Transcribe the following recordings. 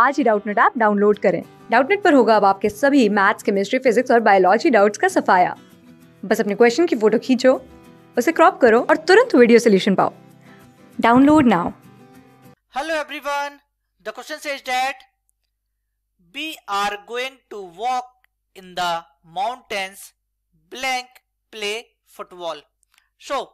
आज ही Doubtnut app download करें डाउटनेट पर होगा अब आपके सभी मैथ्स केमिस्ट्री फिजिक्स और बायोलॉजी डाउट्स का सफाया बस अपने क्वेश्चन की फोटो खींचो उसे क्रॉप करो और तुरंत वीडियो सोल्यूशन पाओ download now hello everyone the question is that we are going to walk in the mountains blank play football so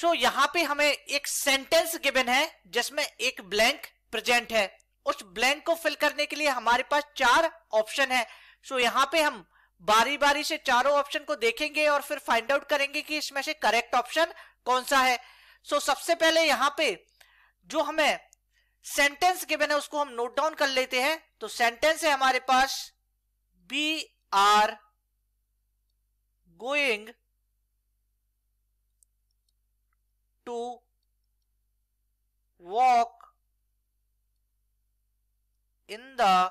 so यहां पे हमें एक सेंटेंस गिवन है जिसमें एक ब्लैंक प्रेजेंट है उस ब्लैंक को फिल करने के लिए हमारे पास चार ऑप्शन है सो so, यहाँ पे हम बारी बारी से चारों ऑप्शन को देखेंगे और फिर फाइंड आउट करेंगे कि इसमें से करेक्ट ऑप्शन कौन सा है सो so, सबसे पहले यहाँ पे जो हमें सेंटेंस गिवन है उसको हम नोट डाउन कर लेते हैं तो सेंटेंस है हमारे पास we are going to walk in the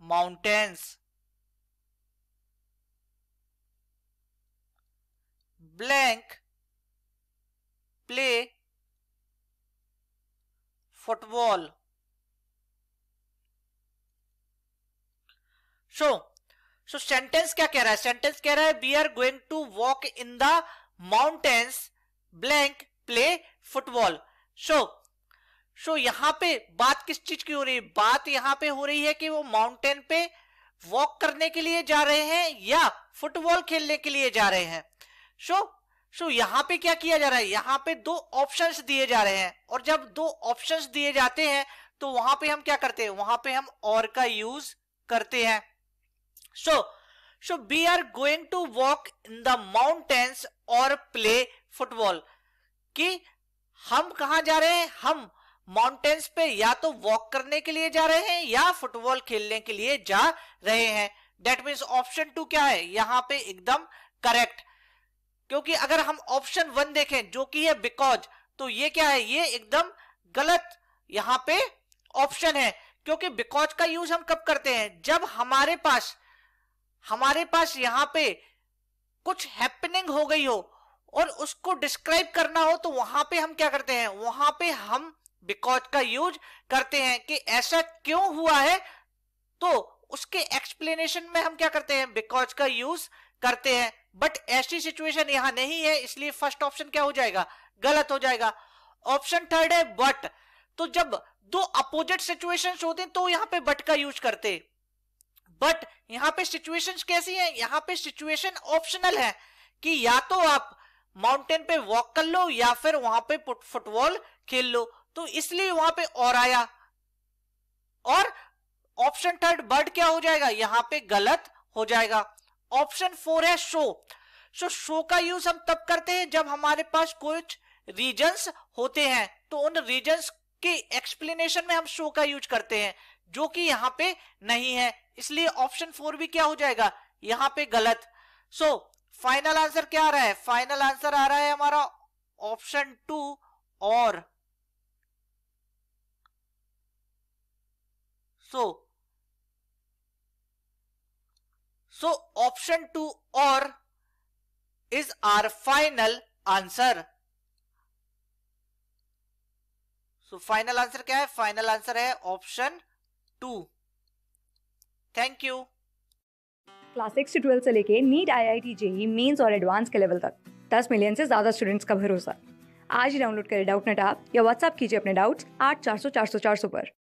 mountains blank play football so so sentence क्या कह रहा है sentence कह रहा है we are going to walk in the mountains blank play football so सो यहाँ पे बात किस चीज की हो रही है बात यहाँ पे हो रही है कि वो माउंटेन पे वॉक करने के लिए जा रहे हैं या फुटबॉल खेलने के लिए जा रहे हैं सो so, सो so यहाँ पे क्या किया जा रहा है यहाँ पे दो ऑप्शंस दिए जा रहे हैं और जब दो ऑप्शंस दिए जाते हैं तो वहां पे हम क्या करते हैं वहां पे हम और का यूज करते हैं so so we are going to walk in the mountains और प्ले फुटबॉल कि हम कहा जा रहे हैं हम माउंटेन्स पे या तो वॉक करने के लिए जा रहे हैं या फुटबॉल खेलने के लिए जा रहे हैं डेट मीन्स ऑप्शन टू क्या है यहाँ पे एकदम करेक्ट क्योंकि अगर हम ऑप्शन वन देखें जो कि है बिकॉज तो ये क्या है ये एकदम गलत यहाँ पे ऑप्शन है क्योंकि बिकॉज का यूज हम कब करते हैं जब हमारे पास हमारे पास यहाँ पे कुछ हैपनिंग हो गई हो और उसको डिस्क्राइब करना हो तो वहां पे हम क्या करते हैं वहां पे हम बिकॉज का यूज करते हैं कि ऐसा क्यों हुआ है तो उसके एक्सप्लेनेशन में हम क्या करते हैं बिकॉज का यूज करते हैं बट ऐसी सिचुएशन यहां नहीं है इसलिए फर्स्ट ऑप्शन क्या हो जाएगा गलत हो जाएगा ऑप्शन थर्ड है बट तो जब दो अपोजिट सिचुएशन होते हैं तो यहां पे बट का यूज करते बट यहां पे सिचुएशंस कैसी हैं यहां पे सिचुएशन ऑप्शनल है कि या तो आप माउंटेन पे वॉक कर लो या फिर वहां पे फुटबॉल खेल लो तो इसलिए वहां पे और आया और ऑप्शन थर्ड बर्ड क्या हो जाएगा यहां पे गलत हो जाएगा ऑप्शन फोर है शो सो शो का यूज हम तब करते हैं जब हमारे पास कुछ रीजंस होते हैं तो उन रीजंस के एक्सप्लेनेशन में हम शो का यूज करते हैं जो कि यहां पे नहीं है इसलिए ऑप्शन फोर भी क्या हो जाएगा यहां पे गलत सो फाइनल आंसर क्या आ रहा है फाइनल आंसर आ रहा है हमारा ऑप्शन टू और सो सो ऑप्शन टू और is our final answer so final answer क्या है फाइनल आंसर है option two thank you class six से ट्वेल्थ से लेके NEET I I T JEE mains और एडवांस के लेवल तक दस मिलियन से ज्यादा स्टूडेंट्स का भरोसा आज ही डाउनलोड करें डाउट नेट ऐप या व्हाट्सएप कीजिए अपने डाउट्स आठ चार सौ चार सौ चार सौ पर